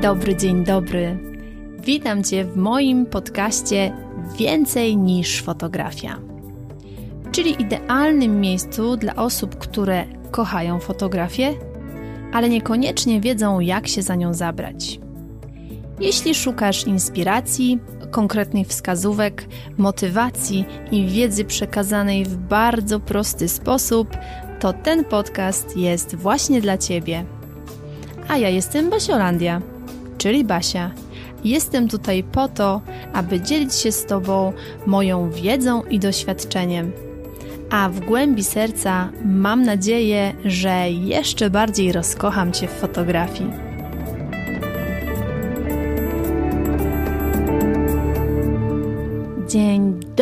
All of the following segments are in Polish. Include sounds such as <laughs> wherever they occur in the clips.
dobry, dzień dobry. Witam Cię w moim podcaście Więcej niż fotografia, czyli idealnym miejscu dla osób, które kochają fotografię, ale niekoniecznie wiedzą, jak się za nią zabrać. Jeśli szukasz inspiracji, konkretnych wskazówek, motywacji i wiedzy przekazanej w bardzo prosty sposób, to ten podcast jest właśnie dla Ciebie. A ja jestem Basiolandia czyli Basia. Jestem tutaj po to, aby dzielić się z Tobą moją wiedzą i doświadczeniem. A w głębi serca mam nadzieję, że jeszcze bardziej rozkocham Cię w fotografii.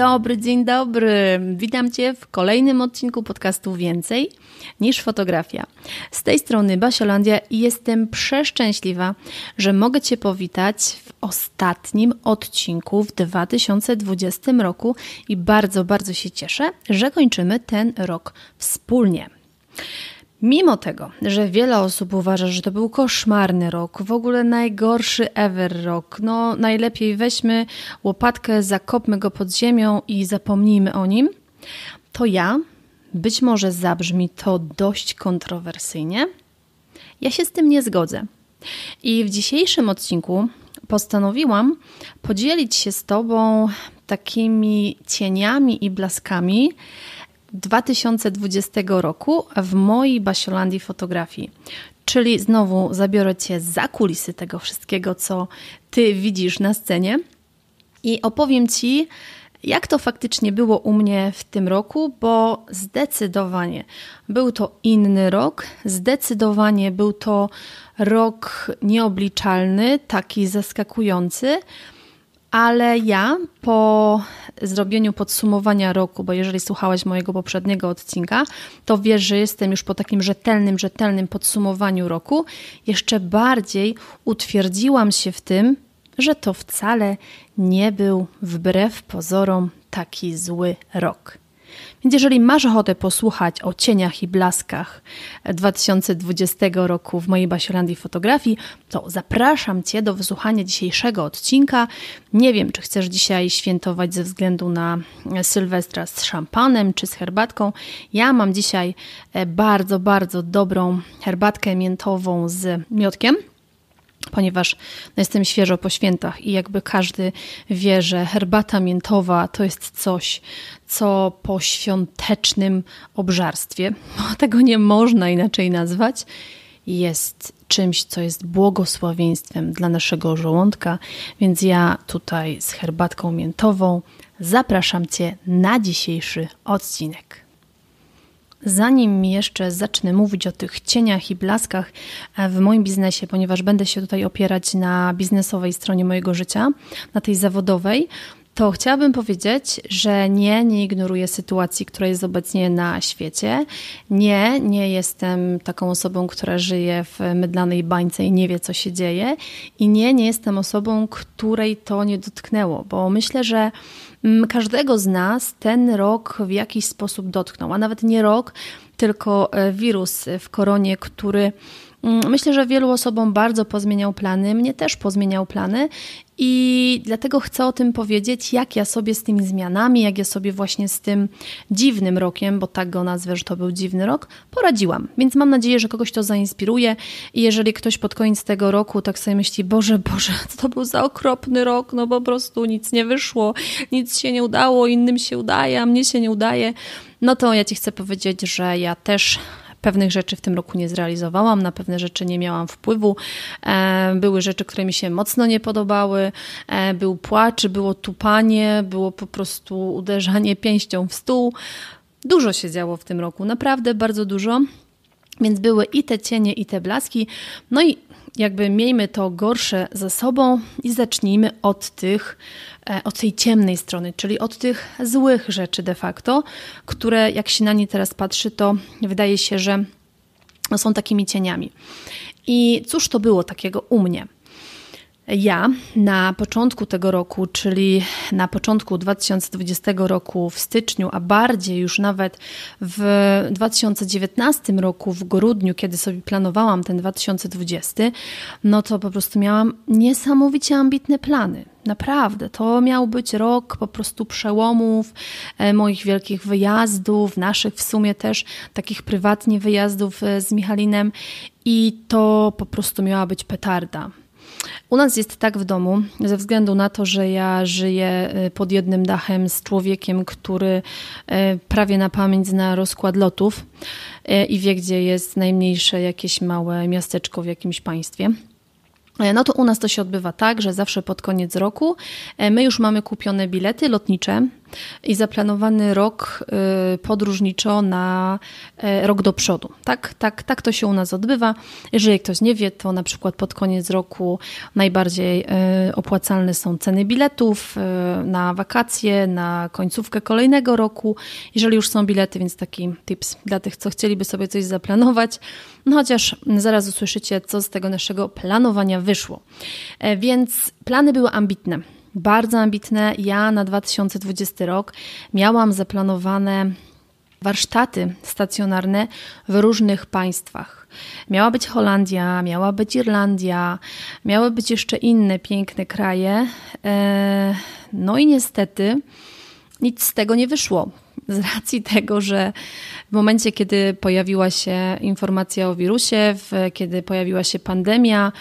dobry, dzień dobry. Witam Cię w kolejnym odcinku podcastu Więcej niż fotografia. Z tej strony Basiolandia i jestem przeszczęśliwa, że mogę Cię powitać w ostatnim odcinku w 2020 roku i bardzo, bardzo się cieszę, że kończymy ten rok wspólnie. Mimo tego, że wiele osób uważa, że to był koszmarny rok, w ogóle najgorszy ever rok, no najlepiej weźmy łopatkę, zakopmy go pod ziemią i zapomnijmy o nim, to ja, być może zabrzmi to dość kontrowersyjnie, ja się z tym nie zgodzę. I w dzisiejszym odcinku postanowiłam podzielić się z Tobą takimi cieniami i blaskami, 2020 roku w mojej Basiolandii fotografii. Czyli znowu zabiorę Cię za kulisy tego wszystkiego, co Ty widzisz na scenie i opowiem Ci, jak to faktycznie było u mnie w tym roku, bo zdecydowanie był to inny rok, zdecydowanie był to rok nieobliczalny, taki zaskakujący. Ale ja po zrobieniu podsumowania roku, bo jeżeli słuchałeś mojego poprzedniego odcinka, to wiesz, że jestem już po takim rzetelnym, rzetelnym podsumowaniu roku, jeszcze bardziej utwierdziłam się w tym, że to wcale nie był wbrew pozorom taki zły rok. Więc jeżeli masz ochotę posłuchać o cieniach i blaskach 2020 e, roku w mojej Basiolandii fotografii, to zapraszam Cię do wysłuchania dzisiejszego odcinka. Nie wiem, czy chcesz dzisiaj świętować ze względu na e, Sylwestra z szampanem czy z herbatką. Ja mam dzisiaj e, bardzo, bardzo dobrą herbatkę miętową z miodkiem ponieważ no, jestem świeżo po świętach i jakby każdy wie, że herbata miętowa to jest coś, co po świątecznym obżarstwie, bo <laughs> tego nie można inaczej nazwać, jest czymś, co jest błogosławieństwem dla naszego żołądka, więc ja tutaj z herbatką miętową zapraszam Cię na dzisiejszy odcinek. Zanim jeszcze zacznę mówić o tych cieniach i blaskach e, w moim biznesie, ponieważ będę się tutaj opierać na biznesowej stronie mojego życia, na tej zawodowej, to chciałabym powiedzieć, że nie, nie ignoruję sytuacji, która jest obecnie na świecie. Nie, nie jestem taką osobą, która żyje w mydlanej bańce i nie wie, co się dzieje. I nie, nie jestem osobą, której to nie dotknęło, bo myślę, że mm, każdego z nas ten rok w jakiś sposób dotknął, a nawet nie rok, tylko e, wirus w koronie, który. Mm, myślę, że wielu osobom bardzo pozmieniał plany, mnie też pozmieniał plany i dlatego chcę o tym powiedzieć, jak ja sobie z tymi zmianami, jak ja sobie właśnie z tym dziwnym rokiem, bo tak go nazwę, że to był dziwny rok, poradziłam. Więc mam nadzieję, że kogoś to zainspiruje i jeżeli ktoś pod koniec tego roku tak sobie myśli, Boże, Boże, <laughs> to był za okropny rok, no po prostu nic nie wyszło, nic się nie udało, innym się udaje, a mnie się nie udaje, no to ja Ci chcę powiedzieć, że ja też Pewnych rzeczy w tym roku nie zrealizowałam, na pewne rzeczy nie miałam wpływu. E, były rzeczy, które mi się mocno nie podobały. E, był płacz, było tupanie, było po prostu uderzanie <laughs> pięścią w stół. Dużo się działo w tym roku, naprawdę bardzo dużo. Więc były i te cienie, i te blaski. No i jakby miejmy to gorsze ze sobą i zacznijmy od tych, e, od tej ciemnej strony, czyli od tych złych rzeczy de facto, które jak się na nie teraz patrzy, to wydaje się, że są takimi cieniami. I cóż to było takiego u mnie? ja na początku tego roku, czyli na początku 2020 roku w styczniu, a bardziej już nawet w 2019 roku w grudniu, kiedy sobie planowałam ten 2020, no to po prostu miałam niesamowicie ambitne plany. Naprawdę, to miał być rok po prostu przełomów, e, moich wielkich wyjazdów, naszych w sumie też takich prywatnie wyjazdów e, z Michalinem i to po prostu miała być petarda. U nas jest tak w domu, ze względu na to, że ja żyję y, pod jednym dachem z człowiekiem, który y, prawie na pamięć zna rozkład lotów y, i wie, gdzie jest najmniejsze jakieś małe miasteczko w jakimś państwie. E, no to u nas to się odbywa tak, że zawsze pod koniec roku e, my już mamy kupione bilety lotnicze i zaplanowany rok y, podróżniczo na y, rok do przodu. Tak, tak, tak to się u nas odbywa. Jeżeli ktoś nie wie, to na przykład pod koniec roku najbardziej y, opłacalne są ceny biletów na wakacje, na końcówkę kolejnego roku. Jeżeli już są bilety, więc taki tips dla tych, co chcieliby sobie coś zaplanować. No chociaż zaraz usłyszycie, co z tego naszego planowania wyszło. E, więc plany były ambitne bardzo ambitne. Ja na 2020 rok miałam zaplanowane warsztaty stacjonarne w różnych państwach. Miała być Holandia, miała być Irlandia, miały być jeszcze inne piękne kraje. E, no i niestety nic z tego nie wyszło. Z racji tego, że w momencie, kiedy pojawiła się informacja o wirusie, kiedy pojawiła się pandemia,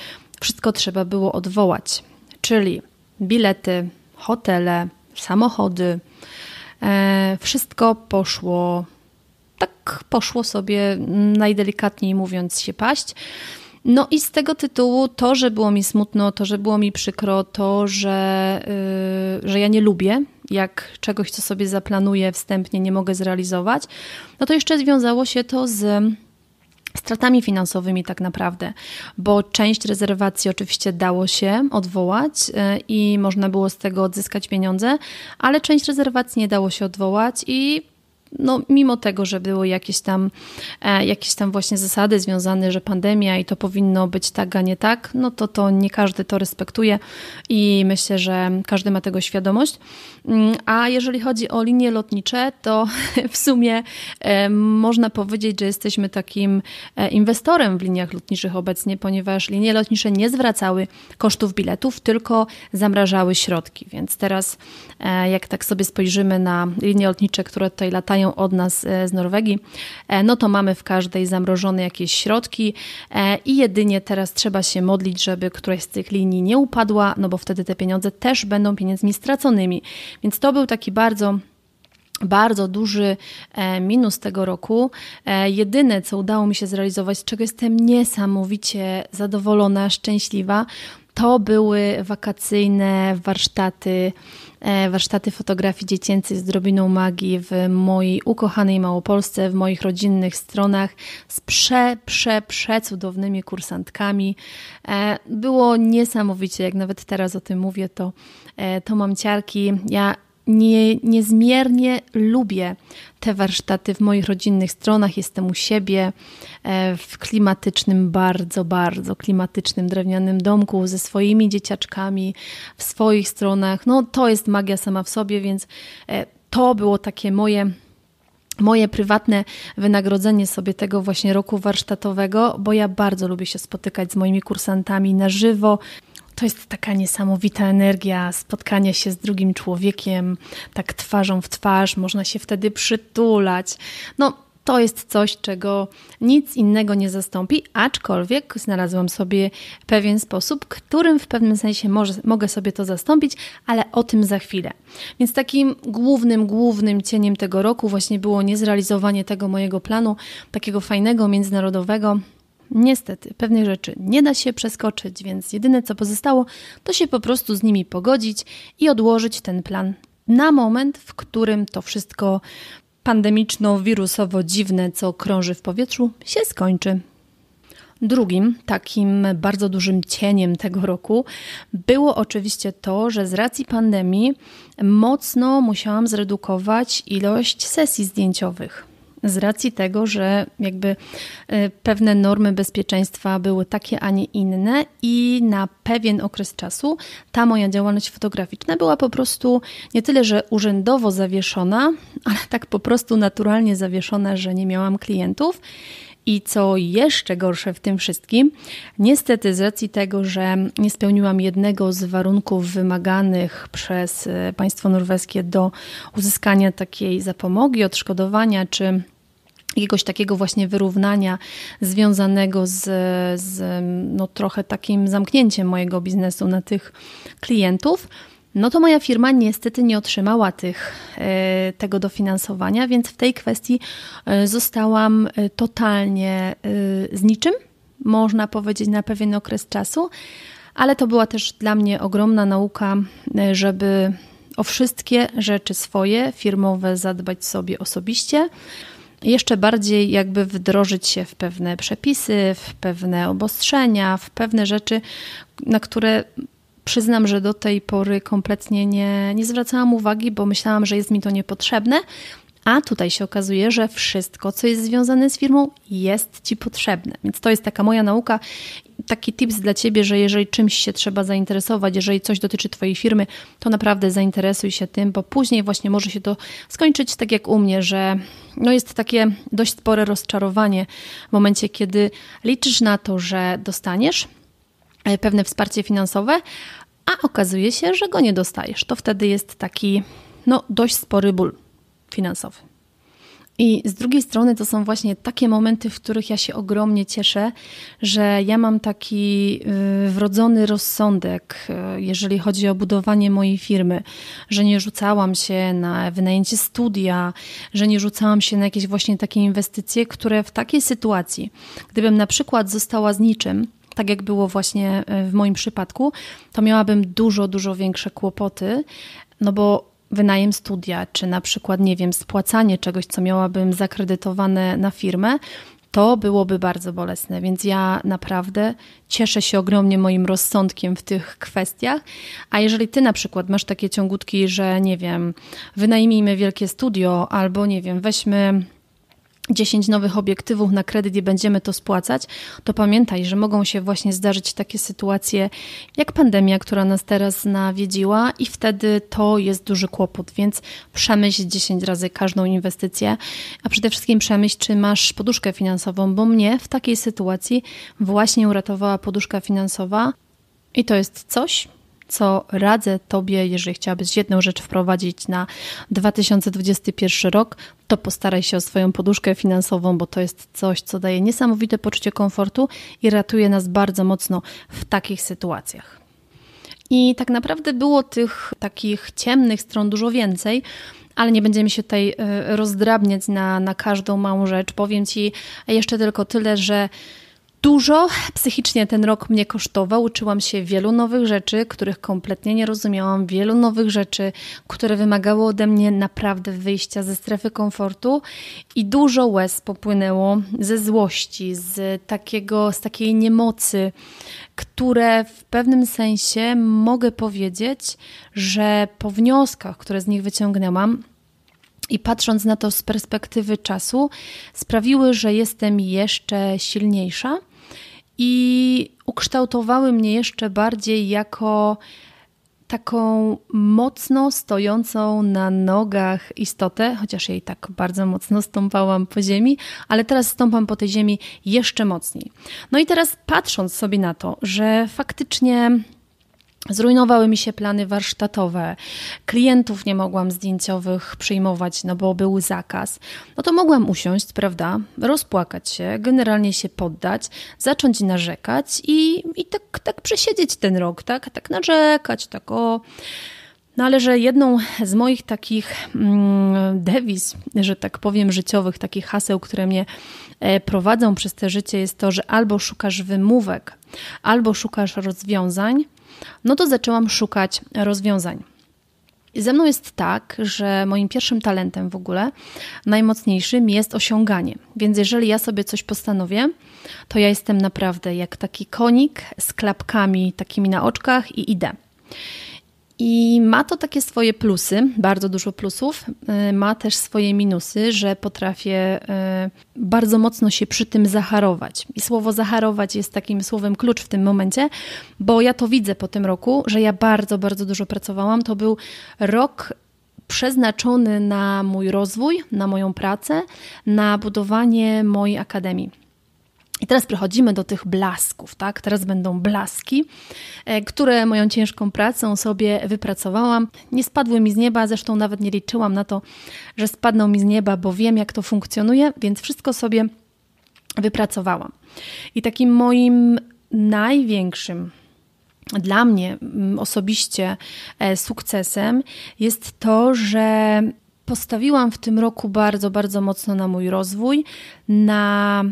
wszystko trzeba było odwołać. Czyli bilety, hotele, samochody. E, wszystko poszło, tak poszło sobie, najdelikatniej mówiąc, się paść. No i z tego tytułu to, że było mi smutno, to, że było mi przykro, to, że, yy, że ja nie lubię, jak czegoś, co sobie zaplanuję wstępnie, nie mogę zrealizować, no to jeszcze związało się to z stratami finansowymi tak naprawdę, bo część rezerwacji oczywiście dało się odwołać e, i można było z tego odzyskać pieniądze, ale część rezerwacji nie dało się odwołać i no, mimo tego, że były jakieś tam, e, jakieś tam właśnie zasady związane, że pandemia i to powinno być tak, a nie tak, no to to nie każdy to respektuje i myślę, że każdy ma tego świadomość. Mm, a jeżeli chodzi o linie lotnicze, to <laughs> w sumie e, można powiedzieć, że jesteśmy takim e, inwestorem w liniach lotniczych obecnie, ponieważ linie lotnicze nie zwracały kosztów biletów, tylko zamrażały środki, więc teraz E, jak tak sobie spojrzymy na linie lotnicze, które tutaj latają od nas e, z Norwegii, e, no to mamy w każdej zamrożone jakieś środki i jedynie teraz trzeba się modlić, żeby któraś z tych linii nie upadła, no bo wtedy te pieniądze też będą pieniędzmi straconymi. Więc to był taki bardzo bardzo duży minus tego roku. Jedyne, co udało mi się zrealizować, z czego jestem niesamowicie zadowolona, szczęśliwa, to były wakacyjne warsztaty, e, warsztaty fotografii dziecięcej z drobiną magii w mojej ukochanej Małopolsce, w moich rodzinnych stronach z prze, prze, prze cudownymi kursantkami. E, było niesamowicie, jak nawet teraz o tym mówię, to, e, to mam ciarki. Ja nie, niezmiernie lubię te warsztaty w moich rodzinnych stronach. Jestem u siebie e, w klimatycznym, bardzo, bardzo klimatycznym drewnianym domku ze swoimi dzieciaczkami w swoich stronach. No to jest magia sama w sobie, więc e, to było takie moje moje prywatne wynagrodzenie sobie tego właśnie roku warsztatowego, bo ja bardzo lubię się spotykać z moimi kursantami na żywo. To jest taka niesamowita energia spotkania się z drugim człowiekiem, tak twarzą w twarz, można się wtedy przytulać. No, to jest coś, czego nic innego nie zastąpi, aczkolwiek znalazłam sobie pewien sposób, którym w pewnym sensie może, mogę sobie to zastąpić, ale o tym za chwilę. Więc takim głównym, głównym cieniem tego roku właśnie było niezrealizowanie tego mojego planu, takiego fajnego, międzynarodowego Niestety, pewnych rzeczy nie da się przeskoczyć, więc jedyne co pozostało, to się po prostu z nimi pogodzić i odłożyć ten plan na moment, w którym to wszystko pandemiczno-wirusowo dziwne, co krąży w powietrzu, się skończy. Drugim takim bardzo dużym cieniem tego roku było oczywiście to, że z racji pandemii mocno musiałam zredukować ilość sesji zdjęciowych z racji tego, że jakby e, pewne normy bezpieczeństwa były takie, a nie inne, i na pewien okres czasu ta moja działalność fotograficzna była po prostu nie tyle, że urzędowo zawieszona, <laughs> ale tak po prostu naturalnie zawieszona, że nie miałam klientów. I co jeszcze gorsze w tym wszystkim, niestety z racji tego, że nie spełniłam jednego z warunków wymaganych przez e, państwo norweskie do uzyskania takiej zapomogi, odszkodowania czy jakiegoś takiego właśnie wyrównania związanego z, z no, trochę takim zamknięciem mojego biznesu na tych klientów no to moja firma niestety nie otrzymała tych, e, tego dofinansowania, więc w tej kwestii e, zostałam e, totalnie z niczym, można powiedzieć, na pewien okres czasu, ale to była też dla mnie ogromna nauka, żeby o wszystkie rzeczy swoje, firmowe zadbać sobie osobiście. Jeszcze bardziej jakby wdrożyć się w pewne przepisy, w pewne obostrzenia, w pewne rzeczy, na które Przyznam, że do tej pory kompletnie nie, nie zwracałam uwagi, bo myślałam, że jest mi to niepotrzebne. A tutaj się okazuje, że wszystko, co jest związane z firmą, jest Ci potrzebne. Więc to jest taka moja nauka. Taki tips dla Ciebie, że jeżeli czymś się trzeba zainteresować, jeżeli coś dotyczy Twojej firmy, to naprawdę zainteresuj się tym, bo później właśnie może się to skończyć tak jak u mnie, że no jest takie dość spore rozczarowanie w momencie, kiedy liczysz na to, że dostaniesz e, pewne wsparcie finansowe, a okazuje się, że go nie dostajesz. To wtedy jest taki no, dość spory ból finansowy. I z drugiej strony to są właśnie takie momenty, w których ja się ogromnie cieszę, że ja mam taki y, wrodzony rozsądek, y, jeżeli chodzi o budowanie mojej firmy, że nie rzucałam się na wynajęcie studia, że nie rzucałam się na jakieś właśnie takie inwestycje, które w takiej sytuacji, gdybym na przykład została z niczym, tak jak było właśnie e, w moim przypadku, to miałabym dużo, dużo większe kłopoty, no bo wynajem studia, czy na przykład, nie wiem, spłacanie czegoś, co miałabym zakredytowane na firmę, to byłoby bardzo bolesne, więc ja naprawdę cieszę się ogromnie moim rozsądkiem w tych kwestiach. A jeżeli ty na przykład masz takie ciągutki, że nie wiem, wynajmijmy wielkie studio, albo nie wiem, weźmy 10 nowych obiektywów na kredyt i będziemy to spłacać, to pamiętaj, że mogą się właśnie zdarzyć takie sytuacje jak pandemia, która nas teraz nawiedziła, i wtedy to jest duży kłopot, więc przemyśl 10 razy każdą inwestycję, a przede wszystkim przemyśl, czy masz poduszkę finansową, bo mnie w takiej sytuacji właśnie uratowała poduszka finansowa i to jest coś, co radzę Tobie, jeżeli chciałabyś jedną rzecz wprowadzić na 2021 rok, to postaraj się o swoją poduszkę finansową, bo to jest coś, co daje niesamowite poczucie komfortu i ratuje nas bardzo mocno w takich sytuacjach. I tak naprawdę było tych takich ciemnych stron dużo więcej, ale nie będziemy się tutaj e, rozdrabniać na, na każdą małą rzecz. Powiem Ci jeszcze tylko tyle, że Dużo psychicznie ten rok mnie kosztował. Uczyłam się wielu nowych rzeczy, których kompletnie nie rozumiałam, wielu nowych rzeczy, które wymagały ode mnie naprawdę wyjścia ze strefy komfortu i dużo łez popłynęło ze złości, z takiego z takiej niemocy, które w pewnym sensie mogę powiedzieć, że po wnioskach, które z nich wyciągnęłam, i patrząc na to z perspektywy czasu, sprawiły, że jestem jeszcze silniejsza i ukształtowały mnie jeszcze bardziej jako taką mocno stojącą na nogach istotę, chociaż jej tak bardzo mocno stąpałam po ziemi, ale teraz stąpam po tej ziemi jeszcze mocniej. No i teraz patrząc sobie na to, że faktycznie Zrujnowały mi się plany warsztatowe, klientów nie mogłam zdjęciowych przyjmować, no bo był zakaz. No to mogłam usiąść, prawda, rozpłakać się, generalnie się poddać, zacząć narzekać i, i tak, tak przesiedzieć ten rok, tak, tak narzekać, tak o. No ale że jedną z moich takich mm, dewiz, że tak powiem, życiowych, takich haseł, które mnie e, prowadzą przez te życie, jest to, że albo szukasz wymówek, albo szukasz rozwiązań, no to zaczęłam szukać rozwiązań. I ze mną jest tak, że moim pierwszym talentem w ogóle, najmocniejszym jest osiąganie. Więc jeżeli ja sobie coś postanowię, to ja jestem naprawdę jak taki konik z klapkami takimi na oczkach i idę. I ma to takie swoje plusy, bardzo dużo plusów. Y, ma też swoje minusy, że potrafię y, bardzo mocno się przy tym zaharować. I słowo zaharować jest takim słowem klucz w tym momencie, bo ja to widzę po tym roku, że ja bardzo, bardzo dużo pracowałam. To był rok przeznaczony na mój rozwój, na moją pracę, na budowanie mojej akademii. I teraz przechodzimy do tych blasków, tak? Teraz będą blaski, e, które moją ciężką pracą sobie wypracowałam. Nie spadły mi z nieba, zresztą nawet nie liczyłam na to, że spadną mi z nieba, bo wiem, jak to funkcjonuje, więc wszystko sobie wypracowałam. I takim moim największym dla mnie mm, osobiście e, sukcesem jest to, że postawiłam w tym roku bardzo, bardzo mocno na mój rozwój, na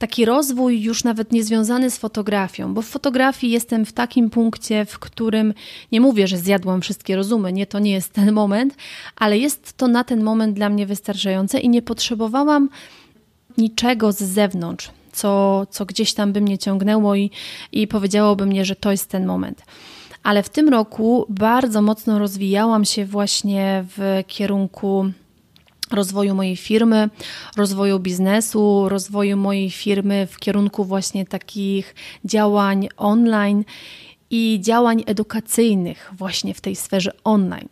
taki rozwój już nawet niezwiązany z fotografią, bo w fotografii jestem w takim punkcie, w którym nie mówię, że zjadłam wszystkie rozumy, nie, to nie jest ten moment, ale jest to na ten moment dla mnie wystarczające i nie potrzebowałam niczego z zewnątrz, co, co gdzieś tam by mnie ciągnęło i, i powiedziałoby mnie, że to jest ten moment. Ale w tym roku bardzo mocno rozwijałam się właśnie w kierunku rozwoju mojej firmy, rozwoju biznesu, rozwoju mojej firmy w kierunku właśnie takich działań online i działań edukacyjnych właśnie w tej sferze online,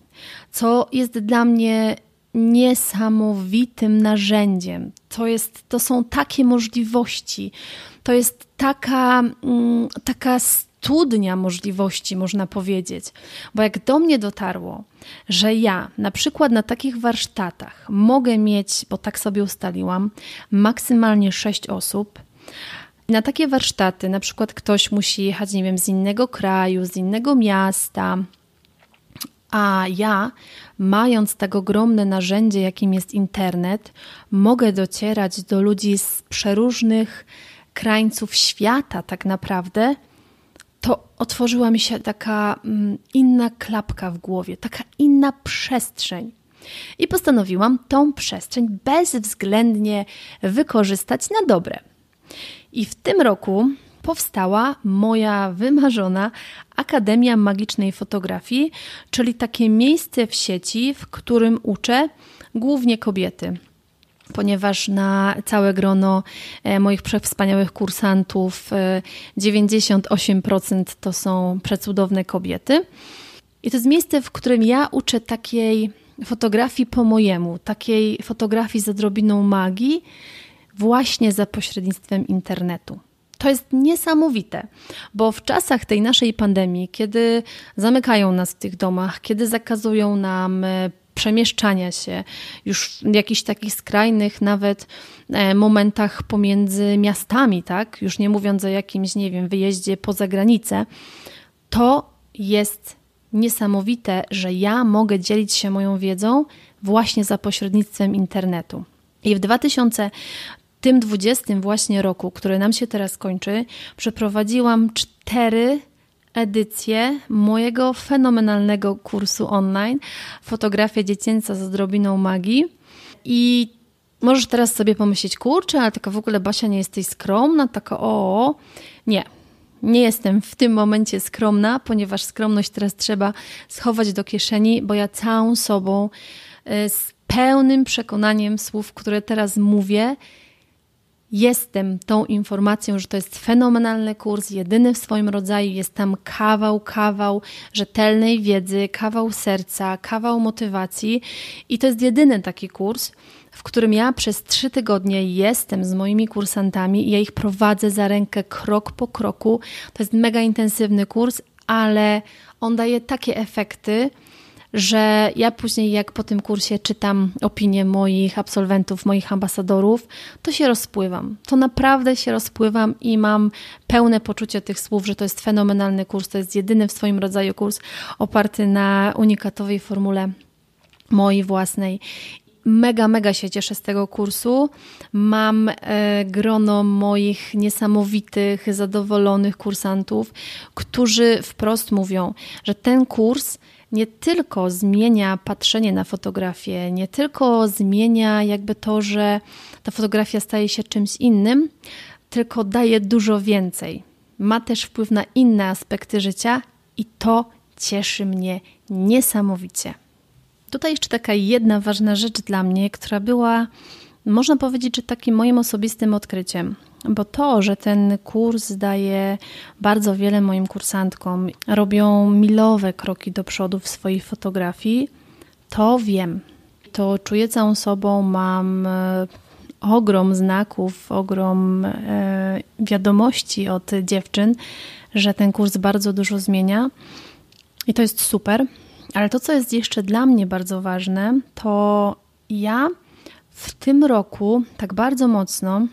co jest dla mnie niesamowitym narzędziem. To, jest, to są takie możliwości, to jest taka, mm, taka studnia możliwości, można powiedzieć. Bo jak do mnie dotarło, że ja na przykład na takich warsztatach mogę mieć, bo tak sobie ustaliłam, maksymalnie sześć osób. Na takie warsztaty na przykład ktoś musi jechać, nie wiem, z innego kraju, z innego miasta, a ja, mając tak ogromne narzędzie, jakim jest internet, mogę docierać do ludzi z przeróżnych krańców świata, tak naprawdę, to otworzyła mi się taka mm, inna klapka w głowie, taka inna przestrzeń. I postanowiłam tą przestrzeń bezwzględnie wykorzystać na dobre. I w tym roku powstała moja wymarzona Akademia Magicznej Fotografii, czyli takie miejsce w sieci, w którym uczę głównie kobiety ponieważ na całe grono e, moich przewspaniałych kursantów 98% e, to są przecudowne kobiety. I to jest miejsce, w którym ja uczę takiej fotografii po mojemu, takiej fotografii z odrobiną magii, właśnie za pośrednictwem internetu. To jest niesamowite, bo w czasach tej naszej pandemii, kiedy zamykają nas w tych domach, kiedy zakazują nam e, przemieszczania się, już w jakichś takich skrajnych nawet e, momentach pomiędzy miastami, tak? Już nie mówiąc o jakimś, nie wiem, wyjeździe poza granicę, to jest niesamowite, że ja mogę dzielić się moją wiedzą właśnie za pośrednictwem internetu. I w 2000 tym 20 właśnie roku, który nam się teraz kończy, przeprowadziłam cztery edycję mojego fenomenalnego kursu online Fotografia dziecięca z odrobiną magii. I możesz teraz sobie pomyśleć, kurczę, ale taka w ogóle Basia nie jesteś skromna, taka o, nie. Nie jestem w tym momencie skromna, ponieważ skromność teraz trzeba schować do kieszeni, bo ja całą sobą y, z pełnym przekonaniem słów, które teraz mówię, jestem tą informacją, że to jest fenomenalny kurs, jedyny w swoim rodzaju. Jest tam kawał, kawał rzetelnej wiedzy, kawał serca, kawał motywacji i to jest jedyny taki kurs, w którym ja przez trzy tygodnie jestem z moimi kursantami i ja ich prowadzę za rękę krok po kroku. To jest mega intensywny kurs, ale on daje takie efekty, że ja później, jak po tym kursie czytam opinie moich absolwentów, moich ambasadorów, to się rozpływam. To naprawdę się rozpływam i mam pełne poczucie tych słów, że to jest fenomenalny kurs, to jest jedyny w swoim rodzaju kurs oparty na unikatowej formule mojej własnej mega, mega się cieszę z tego kursu. Mam e, grono moich niesamowitych, zadowolonych kursantów, którzy wprost mówią, że ten kurs nie tylko zmienia patrzenie na fotografię, nie tylko zmienia jakby to, że ta fotografia staje się czymś innym, tylko daje dużo więcej. Ma też wpływ na inne aspekty życia i to cieszy mnie niesamowicie. Tutaj jeszcze taka jedna ważna rzecz dla mnie, która była, można powiedzieć, że takim moim osobistym odkryciem bo to, że ten kurs daje bardzo wiele moim kursantkom, robią milowe kroki do przodu w swojej fotografii, to wiem. To czuję całą sobą, mam e, ogrom znaków, ogrom e, wiadomości od dziewczyn, że ten kurs bardzo dużo zmienia i to jest super. Ale to, co jest jeszcze dla mnie bardzo ważne, to ja w tym roku tak bardzo mocno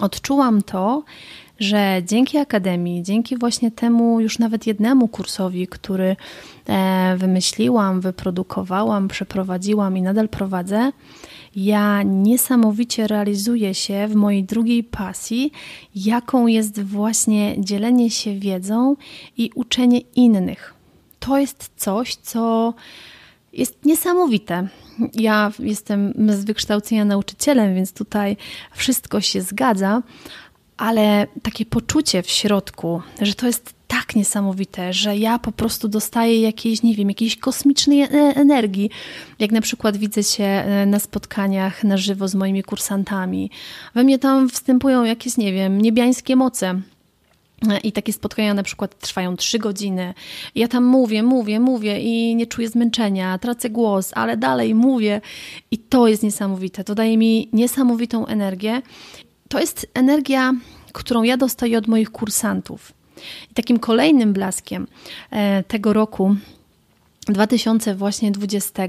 odczułam to, że dzięki Akademii, dzięki właśnie temu już nawet jednemu kursowi, który e, wymyśliłam, wyprodukowałam, przeprowadziłam i nadal prowadzę, ja niesamowicie realizuję się w mojej drugiej pasji, jaką jest właśnie dzielenie się wiedzą i uczenie innych. To jest coś, co jest niesamowite. Ja jestem z wykształcenia nauczycielem, więc tutaj wszystko się zgadza, ale takie poczucie w środku, że to jest tak niesamowite, że ja po prostu dostaję jakiejś, nie wiem, jakiejś kosmicznej e, energii. Jak na przykład widzę się e, na spotkaniach na żywo z moimi kursantami. We mnie tam wstępują jakieś, nie wiem, niebiańskie moce i takie spotkania na przykład trwają trzy godziny. Ja tam mówię, mówię, mówię i nie czuję zmęczenia, tracę głos, ale dalej mówię i to jest niesamowite. To daje mi niesamowitą energię. To jest energia, którą ja dostaję od moich kursantów. I takim kolejnym blaskiem e, tego roku 2020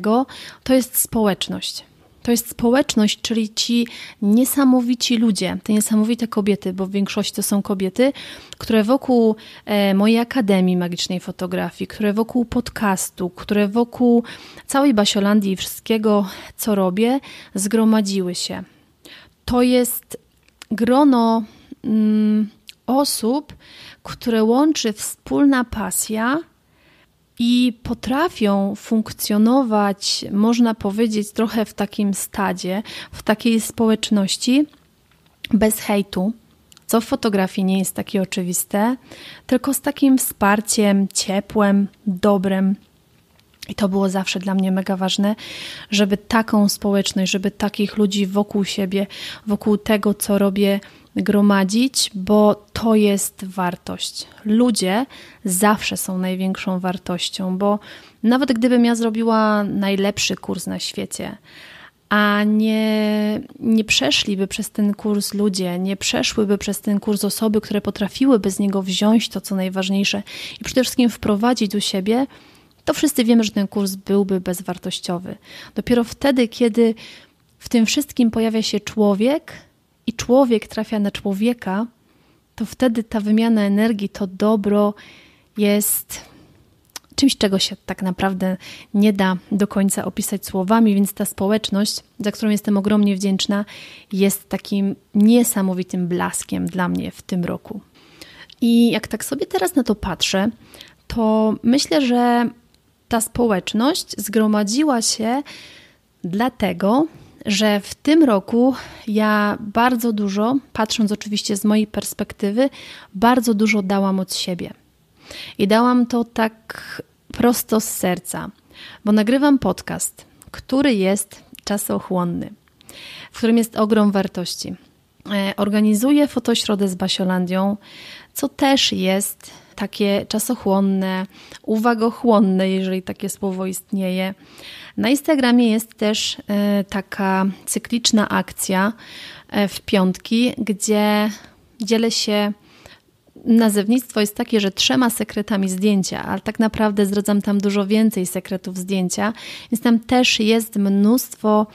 to jest społeczność to jest społeczność, czyli ci niesamowici ludzie, te niesamowite kobiety, bo w większości to są kobiety, które wokół e, mojej Akademii Magicznej Fotografii, które wokół podcastu, które wokół całej Basiolandii i wszystkiego, co robię, zgromadziły się. To jest grono mm, osób, które łączy wspólna pasja – i potrafią funkcjonować, można powiedzieć, trochę w takim stadzie, w takiej społeczności bez hejtu, co w fotografii nie jest takie oczywiste, tylko z takim wsparciem, ciepłem, dobrem, i to było zawsze dla mnie mega ważne, żeby taką społeczność, żeby takich ludzi wokół siebie, wokół tego, co robię, gromadzić, bo to jest wartość. Ludzie zawsze są największą wartością, bo nawet gdybym ja zrobiła najlepszy kurs na świecie, a nie, nie przeszliby przez ten kurs ludzie, nie przeszłyby przez ten kurs osoby, które potrafiłyby z niego wziąć to, co najważniejsze i przede wszystkim wprowadzić do siebie, to wszyscy wiemy, że ten kurs byłby bezwartościowy. Dopiero wtedy, kiedy w tym wszystkim pojawia się człowiek i człowiek trafia na człowieka, to wtedy ta wymiana energii, to dobro jest czymś, czego się tak naprawdę nie da do końca opisać słowami, więc ta społeczność, za którą jestem ogromnie wdzięczna, jest takim niesamowitym blaskiem dla mnie w tym roku. I jak tak sobie teraz na to patrzę, to myślę, że ta społeczność zgromadziła się dlatego, że w tym roku ja bardzo dużo, patrząc oczywiście z mojej perspektywy, bardzo dużo dałam od siebie. I dałam to tak prosto z serca, bo nagrywam podcast, który jest czasochłonny, w którym jest ogrom wartości. E, organizuję fotośrodę z Basiolandią, co też jest takie czasochłonne, uwagochłonne, jeżeli takie słowo istnieje. Na Instagramie jest też e, taka cykliczna akcja e, w piątki, gdzie dzielę się nazewnictwo jest takie, że trzema sekretami zdjęcia, ale tak naprawdę zdradzam tam dużo więcej sekretów zdjęcia, więc tam też jest mnóstwo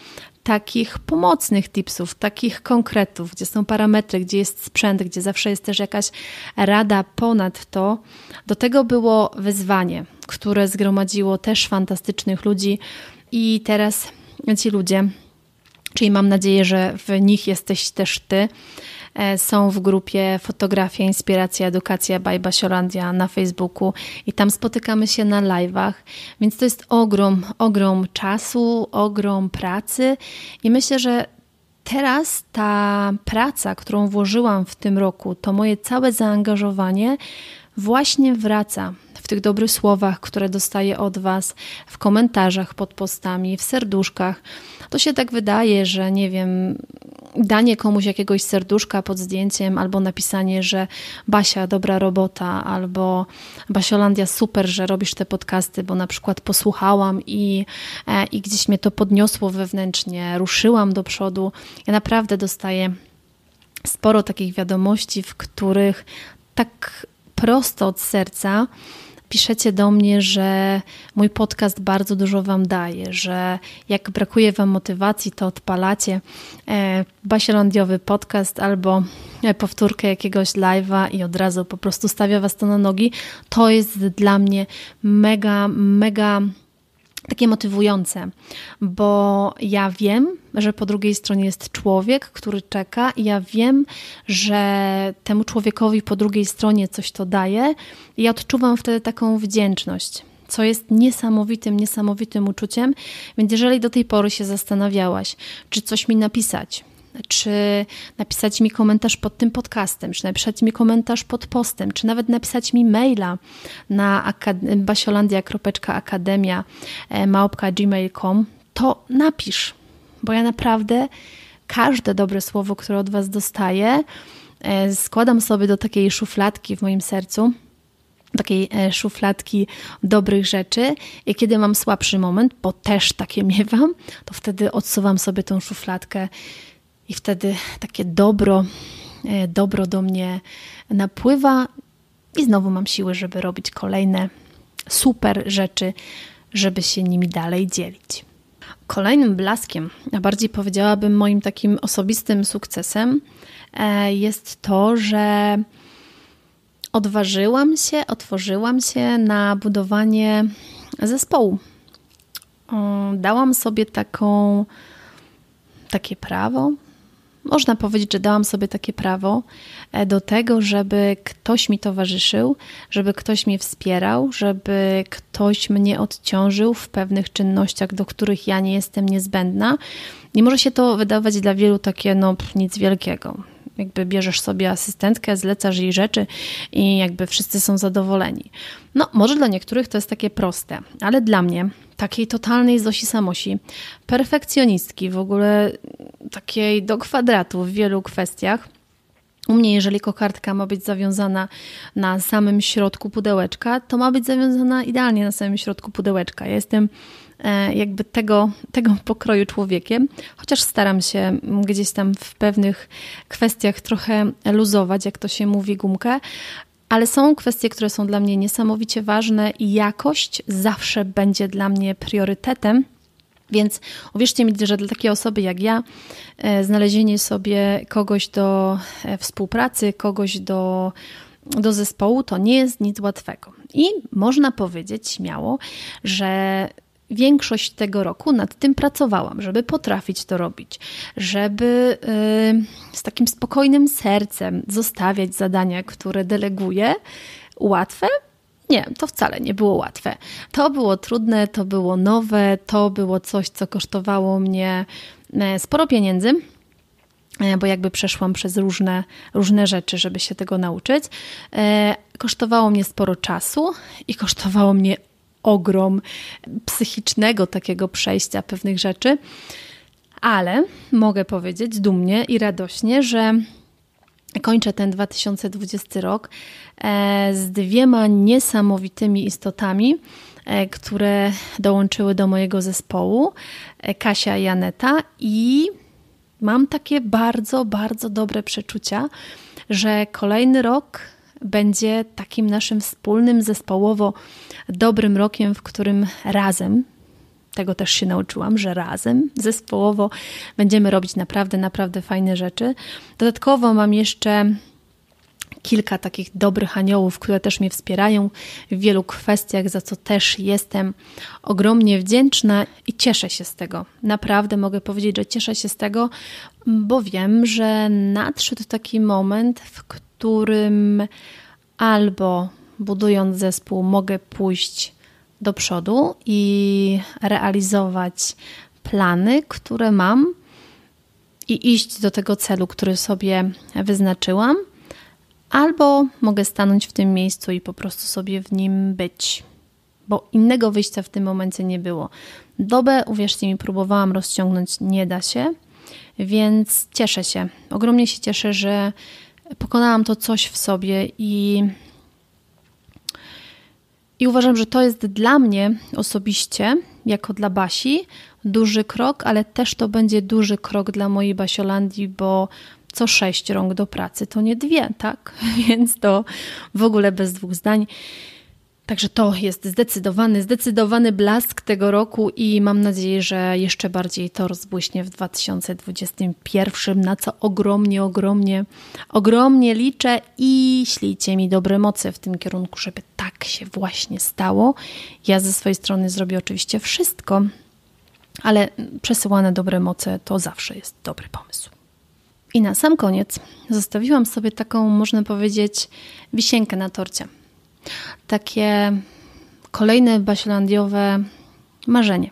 takich pomocnych tipsów, takich konkretów, gdzie są parametry, gdzie jest sprzęt, gdzie zawsze jest też jakaś rada ponad to. Do tego było wyzwanie, które zgromadziło też fantastycznych ludzi i teraz ci ludzie, czyli mam nadzieję, że w nich jesteś też ty, E, są w grupie Fotografia, Inspiracja, Edukacja by Basiolandia na Facebooku i tam spotykamy się na live'ach, więc to jest ogrom, ogrom czasu, ogrom pracy i myślę, że teraz ta praca, którą włożyłam w tym roku, to moje całe zaangażowanie właśnie wraca w tych dobrych słowach, które dostaję od Was, w komentarzach pod postami, w serduszkach. To się tak wydaje, że nie wiem, danie komuś jakiegoś serduszka pod zdjęciem albo napisanie, że Basia, dobra robota, albo Basiolandia, super, że robisz te podcasty, bo na przykład posłuchałam i, e, i gdzieś mnie to podniosło wewnętrznie, ruszyłam do przodu. Ja naprawdę dostaję sporo takich wiadomości, w których tak prosto od serca piszecie do mnie, że mój podcast bardzo dużo Wam daje, że jak brakuje Wam motywacji, to odpalacie e, basielandiowy podcast albo e, powtórkę jakiegoś live'a i od razu po prostu stawia Was to na nogi. To jest dla mnie mega, mega takie motywujące, bo ja wiem, że po drugiej stronie jest człowiek, który czeka, i ja wiem, że temu człowiekowi po drugiej stronie coś to daje, i ja odczuwam wtedy taką wdzięczność. Co jest niesamowitym, niesamowitym uczuciem. Więc jeżeli do tej pory się zastanawiałaś, czy coś mi napisać, czy napisać mi komentarz pod tym podcastem, czy napisać mi komentarz pod postem, czy nawet napisać mi maila na basiolandia.akademia.gmail.com, e, to napisz, bo ja naprawdę każde dobre słowo, które od Was dostaję, e, składam sobie do takiej szufladki w moim sercu, takiej e, szufladki dobrych rzeczy i kiedy mam słabszy moment, bo też takie <laughs> miewam, to wtedy odsuwam sobie tą szufladkę i wtedy takie dobro, e, dobro do mnie napływa i znowu mam siły, żeby robić kolejne super rzeczy, żeby się nimi dalej dzielić. Kolejnym blaskiem, a bardziej powiedziałabym moim takim osobistym sukcesem, e, jest to, że odważyłam się, otworzyłam się na budowanie zespołu. Dałam sobie taką, takie prawo, można powiedzieć, że dałam sobie takie prawo e, do tego, żeby ktoś mi towarzyszył, żeby ktoś mnie wspierał, żeby ktoś mnie odciążył w pewnych czynnościach, do których ja nie jestem niezbędna. Nie może się to wydawać dla wielu takie, no, nic wielkiego. Jakby bierzesz sobie asystentkę, zlecasz jej rzeczy i jakby wszyscy są zadowoleni. No, może dla niektórych to jest takie proste, ale dla mnie takiej totalnej Zosi Samosi, perfekcjonistki, w ogóle takiej do kwadratu w wielu kwestiach. U mnie, jeżeli kokardka ma być zawiązana na samym środku pudełeczka, to ma być zawiązana idealnie na samym środku pudełeczka. Ja jestem e, jakby tego, tego pokroju człowiekiem, chociaż staram się gdzieś tam w pewnych kwestiach trochę luzować, jak to się mówi, gumkę, ale są kwestie, które są dla mnie niesamowicie ważne i jakość zawsze będzie dla mnie priorytetem. Więc uwierzcie mi, że dla takiej osoby jak ja, e, znalezienie sobie kogoś do e, współpracy, kogoś do, do zespołu, to nie jest nic łatwego. I można powiedzieć śmiało, że większość tego roku nad tym pracowałam, żeby potrafić to robić, żeby yy, z takim spokojnym sercem zostawiać zadania, które deleguję, łatwe. Nie, to wcale nie było łatwe. To było trudne, to było nowe, to było coś, co kosztowało mnie e, sporo pieniędzy, e, bo jakby przeszłam przez różne, różne rzeczy, żeby się tego nauczyć. E, kosztowało mnie sporo czasu i kosztowało mnie ogrom psychicznego takiego przejścia pewnych rzeczy. Ale mogę powiedzieć dumnie i radośnie, że kończę ten 2020 rok e, z dwiema niesamowitymi istotami, e, które dołączyły do mojego zespołu: e, Kasia i Janeta i mam takie bardzo, bardzo dobre przeczucia, że kolejny rok będzie takim naszym wspólnym, zespołowo dobrym rokiem, w którym razem, tego też się nauczyłam, że razem, zespołowo będziemy robić naprawdę, naprawdę fajne rzeczy. Dodatkowo mam jeszcze kilka takich dobrych aniołów, które też mnie wspierają w wielu kwestiach, za co też jestem ogromnie wdzięczna i cieszę się z tego. Naprawdę mogę powiedzieć, że cieszę się z tego, bo wiem, że nadszedł taki moment, w którym którym albo budując zespół mogę pójść do przodu i realizować plany, które mam i iść do tego celu, który sobie wyznaczyłam, albo mogę stanąć w tym miejscu i po prostu sobie w nim być, bo innego wyjścia w tym momencie nie było. Dobę, uwierzcie mi, próbowałam rozciągnąć, nie da się, więc cieszę się. Ogromnie się cieszę, że pokonałam to coś w sobie i, i uważam, że to jest dla mnie osobiście, jako dla Basi, duży krok, ale też to będzie duży krok dla mojej Basiolandii, bo co sześć rąk do pracy to nie dwie, tak? <laughs> Więc to w ogóle bez dwóch zdań. Także to jest zdecydowany, zdecydowany blask tego roku i mam nadzieję, że jeszcze bardziej to rozbłyśnie w 2021, na co ogromnie, ogromnie, ogromnie liczę i ślijcie mi dobre moce w tym kierunku, żeby tak się właśnie stało. Ja ze swojej strony zrobię oczywiście wszystko, ale przesyłane dobre moce to zawsze jest dobry pomysł. I na sam koniec zostawiłam sobie taką, można powiedzieć, wisienkę na torcie – takie kolejne baślandiowe marzenie,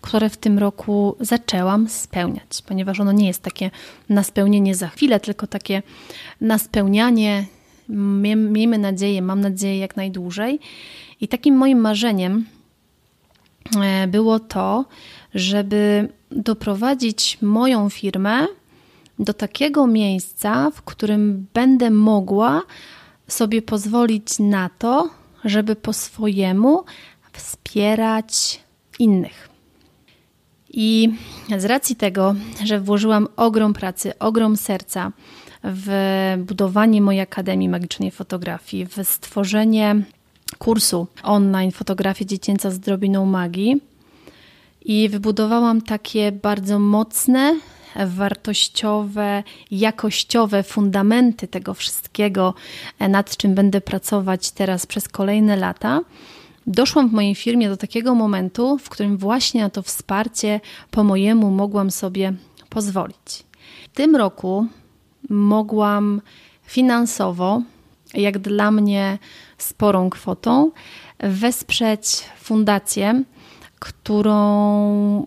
które w tym roku zaczęłam spełniać, ponieważ ono nie jest takie na spełnienie za chwilę, tylko takie na spełnianie, miejmy nadzieję, mam nadzieję jak najdłużej. I takim moim marzeniem e, było to, żeby doprowadzić moją firmę do takiego miejsca, w którym będę mogła sobie pozwolić na to, żeby po swojemu wspierać innych. I z racji tego, że włożyłam ogrom pracy, ogrom serca w budowanie mojej Akademii Magicznej Fotografii, w stworzenie kursu online fotografii Dziecięca z drobiną magii i wybudowałam takie bardzo mocne, wartościowe, jakościowe fundamenty tego wszystkiego, e, nad czym będę pracować teraz przez kolejne lata, doszłam w mojej firmie do takiego momentu, w którym właśnie na to wsparcie po mojemu mogłam sobie pozwolić. W tym roku mogłam finansowo, jak dla mnie sporą kwotą, wesprzeć fundację, którą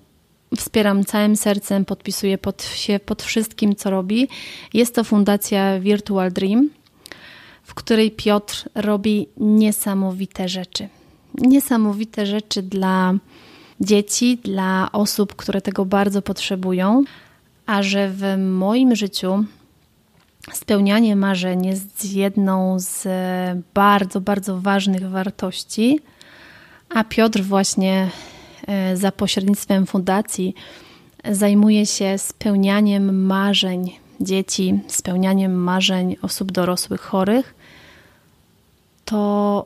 Wspieram całym sercem, podpisuję pod, się pod wszystkim, co robi. Jest to fundacja Virtual Dream, w której Piotr robi niesamowite rzeczy. Niesamowite rzeczy dla dzieci, dla osób, które tego bardzo potrzebują, a że w moim życiu spełnianie marzeń jest jedną z bardzo, bardzo ważnych wartości, a Piotr właśnie E, za pośrednictwem fundacji zajmuje się spełnianiem marzeń dzieci, spełnianiem marzeń osób dorosłych chorych, to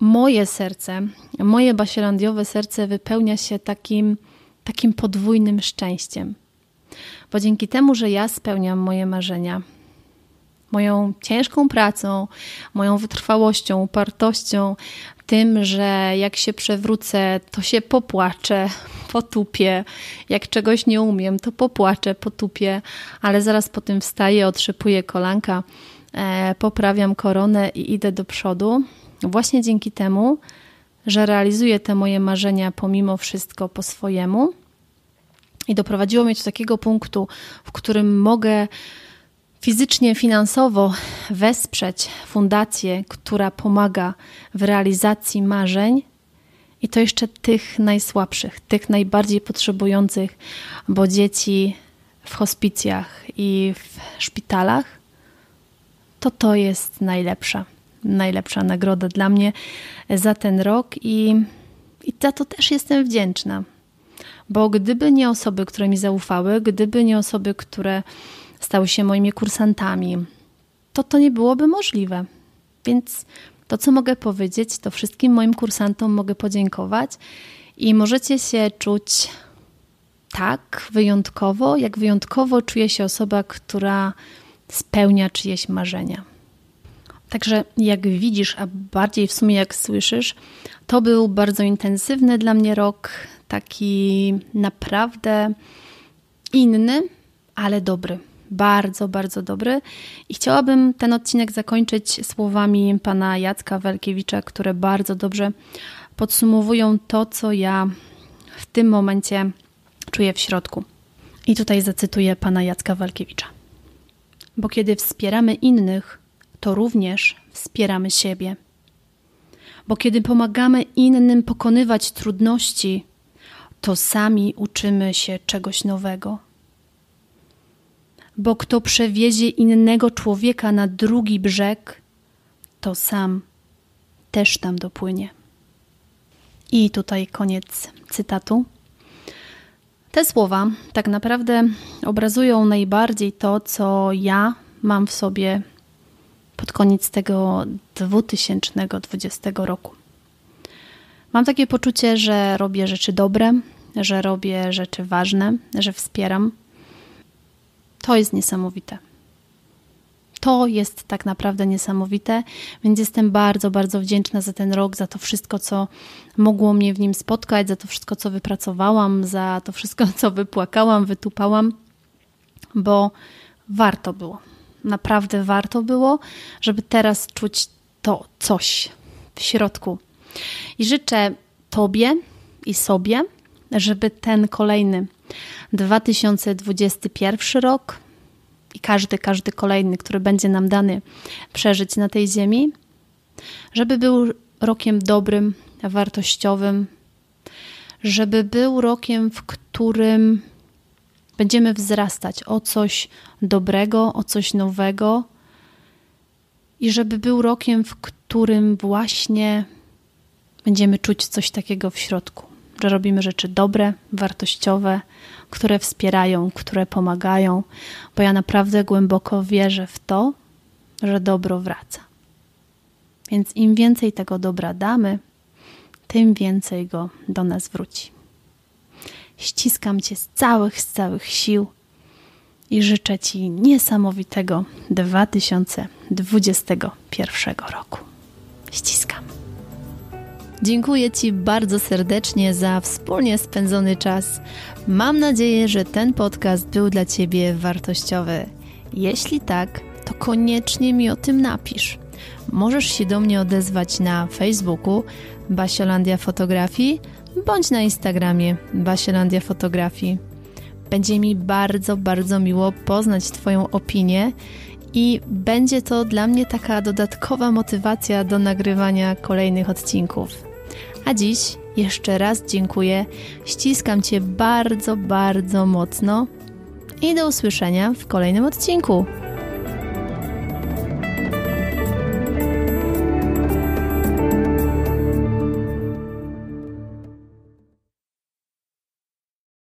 moje serce, moje basielandiowe serce wypełnia się takim, takim podwójnym szczęściem. Bo dzięki temu, że ja spełniam moje marzenia, moją ciężką pracą, moją wytrwałością, upartością, tym, że jak się przewrócę, to się popłaczę, <laughs> potupię. Jak czegoś nie umiem, to popłaczę, potupię, ale zaraz po tym wstaję, otrzypuję kolanka, e, poprawiam koronę i idę do przodu. Właśnie dzięki temu, że realizuję te moje marzenia pomimo wszystko po swojemu. I doprowadziło mnie do takiego punktu, w którym mogę fizycznie, finansowo wesprzeć fundację, która pomaga w realizacji marzeń, i to jeszcze tych najsłabszych, tych najbardziej potrzebujących, bo dzieci w hospicjach i w szpitalach, to to jest najlepsza, najlepsza nagroda dla mnie za ten rok i, i za to też jestem wdzięczna. Bo gdyby nie osoby, które mi zaufały, gdyby nie osoby, które stały się moimi kursantami, to to nie byłoby możliwe. Więc to, co mogę powiedzieć, to wszystkim moim kursantom mogę podziękować i możecie się czuć tak wyjątkowo, jak wyjątkowo czuje się osoba, która spełnia czyjeś marzenia. Także jak widzisz, a bardziej w sumie jak słyszysz, to był bardzo intensywny dla mnie rok, taki naprawdę inny, ale dobry bardzo, bardzo dobry. I chciałabym ten odcinek zakończyć słowami pana Jacka Welkiewicza, które bardzo dobrze podsumowują to, co ja w tym momencie czuję w środku. I tutaj zacytuję pana Jacka Walkiewicza. Bo kiedy wspieramy innych, to również wspieramy siebie. Bo kiedy pomagamy innym pokonywać trudności, to sami uczymy się czegoś nowego bo kto przewiezie innego człowieka na drugi brzeg, to sam też tam dopłynie. I tutaj koniec cytatu. Te słowa tak naprawdę obrazują najbardziej to, co ja mam w sobie pod koniec tego 2020 roku. Mam takie poczucie, że robię rzeczy dobre, że robię rzeczy ważne, że wspieram to jest niesamowite. To jest tak naprawdę niesamowite, więc jestem bardzo, bardzo wdzięczna za ten rok, za to wszystko, co mogło mnie w nim spotkać, za to wszystko, co wypracowałam, za to wszystko, <laughs> co wypłakałam, wytupałam, bo warto było. Naprawdę warto było, żeby teraz czuć to coś w środku. I życzę Tobie i sobie, żeby ten kolejny 2021 rok i każdy, każdy kolejny, który będzie nam dany przeżyć na tej ziemi, żeby był rokiem dobrym, wartościowym, żeby był rokiem, w którym będziemy wzrastać o coś dobrego, o coś nowego i żeby był rokiem, w którym właśnie będziemy czuć coś takiego w środku że robimy rzeczy dobre, wartościowe, które wspierają, które pomagają, bo ja naprawdę głęboko wierzę w to, że dobro wraca. Więc im więcej tego dobra damy, tym więcej go do nas wróci. Ściskam Cię z całych, z całych sił i życzę Ci niesamowitego 2021 roku. Ściskam. Dziękuję Ci bardzo serdecznie za wspólnie spędzony czas. Mam nadzieję, że ten podcast był dla Ciebie wartościowy. Jeśli tak, to koniecznie mi o tym napisz. Możesz się do mnie odezwać na Facebooku Basiolandia Fotografii bądź na Instagramie Basiolandia Fotografii. Będzie mi bardzo, bardzo miło poznać Twoją opinię i będzie to dla mnie taka dodatkowa motywacja do nagrywania kolejnych odcinków. A dziś jeszcze raz dziękuję, ściskam Cię bardzo, bardzo mocno i do usłyszenia w kolejnym odcinku.